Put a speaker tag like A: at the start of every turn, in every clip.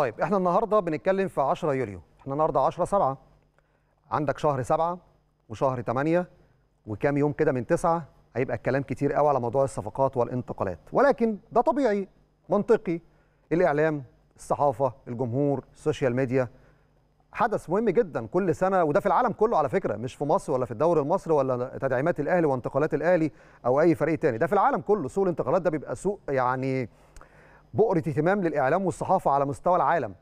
A: طيب احنا النهارده بنتكلم في 10 يوليو احنا النهارده 10 7 عندك شهر 7 وشهر 8 وكام يوم كده من 9 هيبقى الكلام كتير قوي على موضوع الصفقات والانتقالات ولكن ده طبيعي منطقي الاعلام الصحافه الجمهور السوشيال ميديا حدث مهم جدا كل سنه وده في العالم كله على فكره مش في مصر ولا في الدوري المصري ولا تدعيمات الاهلي وانتقالات الاهلي او اي فريق تاني ده في العالم كله سوق الانتقالات ده بيبقى سوق يعني بؤره اهتمام للاعلام والصحافه على مستوى العالم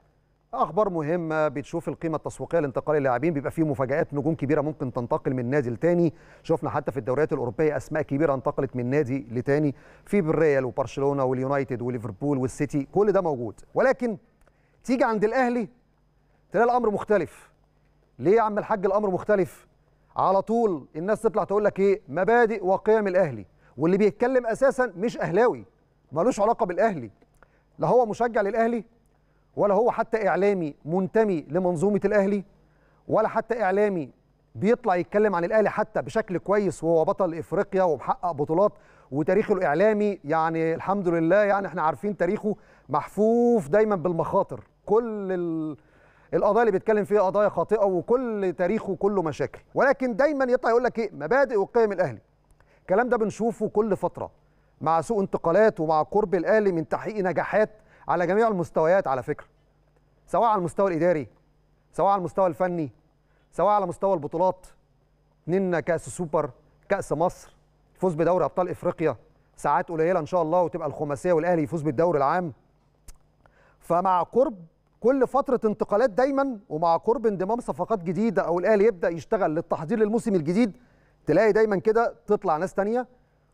A: اخبار مهمه بتشوف القيمه التسويقيه لانتقال اللاعبين بيبقى فيه مفاجات نجوم كبيره ممكن تنتقل من نادي لتاني شفنا حتى في الدوريات الاوروبيه اسماء كبيره انتقلت من نادي لتاني في بالريال وبرشلونه واليونايتد وليفربول والسيتي كل ده موجود ولكن تيجي عند الاهلي تلاقي الامر مختلف ليه يا عم الحاج الامر مختلف على طول الناس تطلع تقول لك ايه مبادئ وقيم الاهلي واللي بيتكلم اساسا مش اهلاوي ملوش علاقه بالاهلي لا هو مشجع للاهلي ولا هو حتى اعلامي منتمي لمنظومه الاهلي ولا حتى اعلامي بيطلع يتكلم عن الاهلي حتى بشكل كويس وهو بطل افريقيا ومحقق بطولات وتاريخه الاعلامي يعني الحمد لله يعني احنا عارفين تاريخه محفوف دايما بالمخاطر كل القضايا اللي بيتكلم فيها قضايا خاطئه وكل تاريخه كله مشاكل ولكن دايما يطلع يقول لك ايه مبادئ وقيم الاهلي الكلام ده بنشوفه كل فتره مع سوء انتقالات ومع قرب الاهلي من تحقيق نجاحات على جميع المستويات على فكره سواء على المستوى الاداري سواء على المستوى الفني سواء على مستوى البطولات نلنا كاس السوبر كاس مصر فوز بدوري ابطال افريقيا ساعات قليله ان شاء الله وتبقى الخماسيه والاهلي يفوز بالدوري العام فمع قرب كل فتره انتقالات دايما ومع قرب انضمام صفقات جديده او الاهلي يبدا يشتغل للتحضير للموسم الجديد تلاقي دايما كده تطلع ناس ثانيه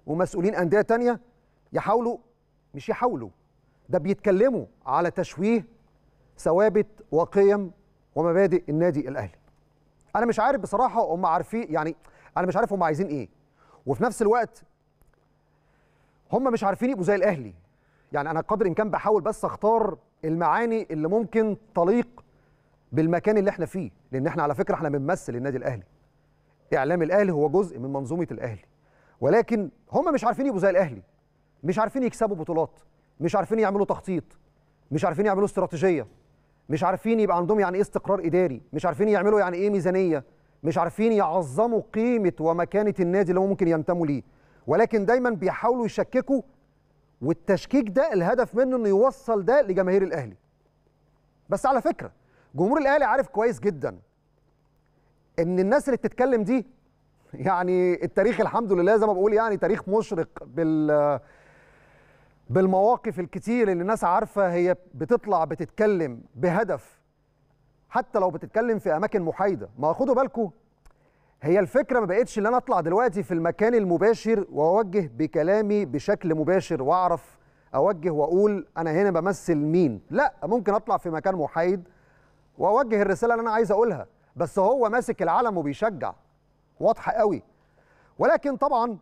A: ومسؤولين انديه تانية يحاولوا مش يحاولوا ده بيتكلموا على تشويه ثوابت وقيم ومبادئ النادي الاهلي انا مش عارف بصراحه هم عارفين يعني انا مش عارف هم عايزين ايه وفي نفس الوقت هم مش عارفين يبقوا زي الاهلي يعني انا قدر كان بحاول بس اختار المعاني اللي ممكن تليق بالمكان اللي احنا فيه لان احنا على فكره احنا بنمثل النادي الاهلي اعلام الاهلي هو جزء من منظومه الاهلي ولكن هم مش عارفين يبقوا زي الاهلي مش عارفين يكسبوا بطولات مش عارفين يعملوا تخطيط مش عارفين يعملوا استراتيجيه مش عارفين يبقى عندهم يعني ايه استقرار اداري مش عارفين يعملوا يعني ايه ميزانيه مش عارفين يعظموا قيمه ومكانه النادي اللي هم ممكن ينتموا ليه ولكن دايما بيحاولوا يشككوا والتشكيك ده الهدف منه انه يوصل ده لجماهير الاهلي بس على فكره جمهور الاهلي عارف كويس جدا ان الناس اللي بتتكلم دي يعني التاريخ الحمد لله زي ما بقول يعني تاريخ مشرق بال بالمواقف الكتير اللي الناس عارفه هي بتطلع بتتكلم بهدف حتى لو بتتكلم في اماكن محايده ما خدوا بالكم هي الفكره ما بقتش ان انا اطلع دلوقتي في المكان المباشر واوجه بكلامي بشكل مباشر واعرف اوجه واقول انا هنا بمثل مين لا ممكن اطلع في مكان محايد واوجه الرساله اللي انا عايز اقولها بس هو ماسك العلم وبيشجع واضحه قوي ولكن طبعا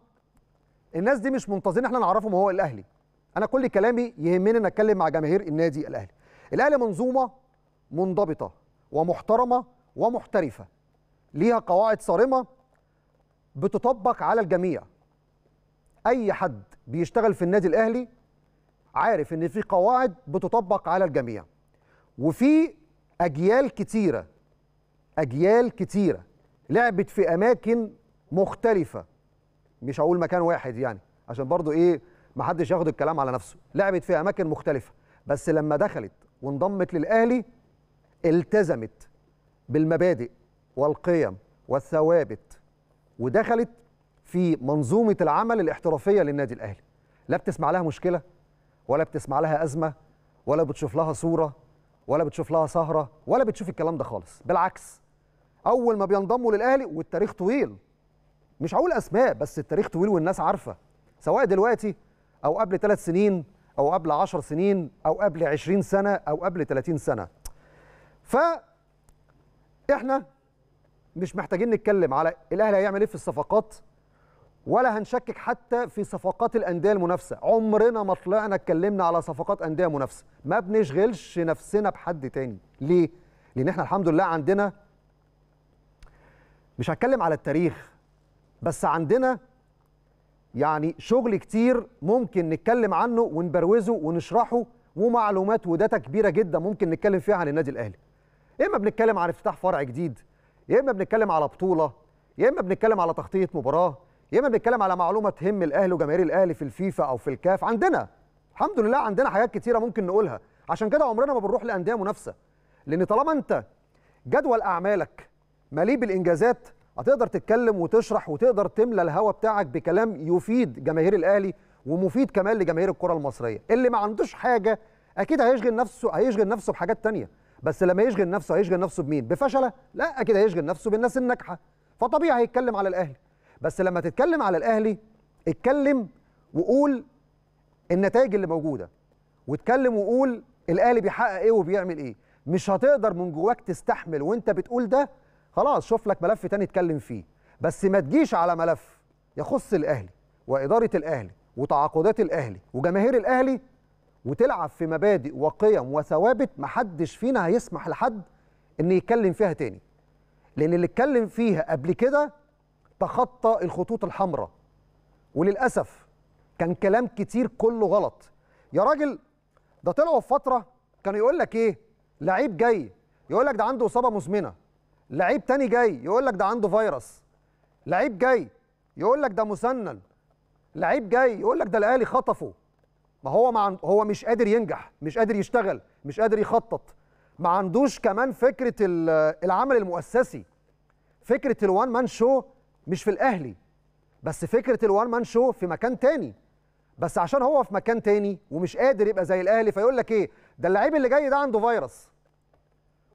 A: الناس دي مش منتظرين احنا نعرفهم هو الاهلي انا كل كلامي يهمني ان اتكلم مع جماهير النادي الاهلي الاهلي منظومه منضبطه ومحترمه ومحترفه ليها قواعد صارمه بتطبق على الجميع اي حد بيشتغل في النادي الاهلي عارف ان في قواعد بتطبق على الجميع وفي اجيال كتيره اجيال كتيره لعبت في اماكن مختلفه مش هقول مكان واحد يعني عشان برضو ايه ما حدش ياخد الكلام على نفسه لعبت في اماكن مختلفه بس لما دخلت وانضمت للاهلي التزمت بالمبادئ والقيم والثوابت ودخلت في منظومه العمل الاحترافيه للنادي الاهلي لا بتسمع لها مشكله ولا بتسمع لها ازمه ولا بتشوف لها صوره ولا بتشوف لها سهره ولا بتشوف الكلام ده خالص بالعكس اول ما بينضموا للاهلي والتاريخ طويل مش هقول اسماء بس التاريخ طويل والناس عارفه سواء دلوقتي او قبل ثلاث سنين او قبل 10 سنين او قبل 20 سنه او قبل 30 سنه ف احنا مش محتاجين نتكلم على الاهلي هيعمل ايه في الصفقات ولا هنشكك حتى في صفقات الانديه المنافسه عمرنا ما طلعنا اتكلمنا على صفقات انديه منافسه ما بنشغلش نفسنا بحد تاني ليه لان احنا الحمد لله عندنا مش هتكلم على التاريخ بس عندنا يعني شغل كتير ممكن نتكلم عنه ونبروزه ونشرحه ومعلومات وداتا كبيره جدا ممكن نتكلم فيها عن النادي الاهلي يا اما بنتكلم عن افتتاح فرع جديد يا اما بنتكلم على بطوله يا اما بنتكلم على تغطيه مباراه يا اما بنتكلم على معلومه تهم الاهلي وجماهير الاهلي في الفيفا او في الكاف عندنا الحمد لله عندنا حاجات كتيره ممكن نقولها عشان كده عمرنا ما بنروح لانديه منافسه لان طالما انت جدول اعمالك مليء بالانجازات هتقدر تتكلم وتشرح وتقدر تملى الهوا بتاعك بكلام يفيد جماهير الاهلي ومفيد كمان لجماهير الكره المصريه اللي ما عندوش حاجه اكيد هيشغل نفسه هيشغل نفسه بحاجات تانية بس لما يشغل نفسه هيشغل نفسه بمين بفشله لا اكيد هيشغل نفسه بالناس الناجحه فطبيعي هيتكلم على الاهلي بس لما تتكلم على الاهلي اتكلم وقول النتائج اللي موجوده واتكلم وقول الاهلي بيحقق ايه وبيعمل ايه مش هتقدر من جواك تستحمل وانت بتقول ده خلاص شوف لك ملف تاني اتكلم فيه بس ما تجيش على ملف يخص الاهلي واداره الاهلي وتعاقدات الاهلي وجماهير الاهلي وتلعب في مبادئ وقيم وثوابت محدش فينا هيسمح لحد ان يتكلم فيها تاني لان اللي اتكلم فيها قبل كده تخطى الخطوط الحمراء وللاسف كان كلام كتير كله غلط يا راجل ده طلعوا في فتره كان يقول لك ايه لعيب جاي يقول لك ده عنده اصابه مزمنه لعيب تاني جاي يقول لك ده عنده فيروس لعيب جاي يقول لك ده مسنن لعيب جاي يقول لك ده الاهلي خطفه ما هو ما هو مش قادر ينجح مش قادر يشتغل مش قادر يخطط ما عندوش كمان فكره العمل المؤسسي فكره الوان مان شو مش في الاهلي بس فكره الوان مان شو في مكان تاني بس عشان هو في مكان تاني ومش قادر يبقى زي الاهلي فيقول لك ايه ده اللعيب اللي جاي ده عنده فيروس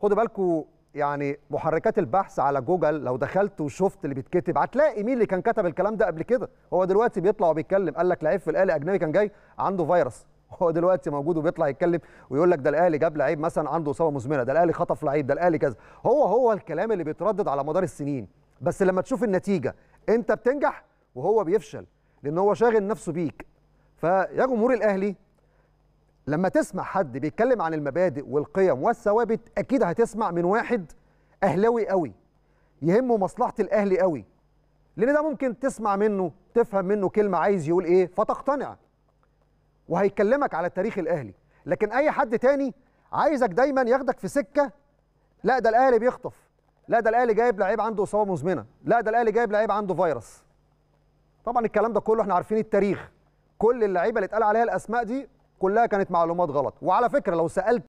A: خدوا بالكم يعني محركات البحث على جوجل لو دخلت وشفت اللي بيتكتب هتلاقي مين اللي كان كتب الكلام ده قبل كده هو دلوقتي بيطلع وبيتكلم قال لك لعيب في الاهلي اجنبي كان جاي عنده فيروس هو دلوقتي موجود وبيطلع يتكلم ويقول لك ده الاهلي جاب لعيب مثلا عنده اصابه مزمنه ده الاهلي خطف لعيب ده الاهلي كذا هو هو الكلام اللي بيتردد على مدار السنين بس لما تشوف النتيجه انت بتنجح وهو بيفشل لان هو شاغل نفسه بيك فيا جمهور الاهلي لما تسمع حد بيتكلم عن المبادئ والقيم والثوابت اكيد هتسمع من واحد اهلاوي قوي يهمه مصلحه الاهلي قوي لان ده ممكن تسمع منه تفهم منه كلمه عايز يقول ايه فتقتنع وهيكلمك على التاريخ الاهلي لكن اي حد تاني عايزك دايما ياخدك في سكه لا ده الاهلي بيخطف لا ده الاهلي جايب لعيب عنده اصابه مزمنه لا ده الاهلي جايب لعيب عنده فيروس طبعا الكلام ده كله احنا عارفين التاريخ كل اللعيبه اللي اتقال عليها الاسماء دي كلها كانت معلومات غلط وعلى فكره لو سالت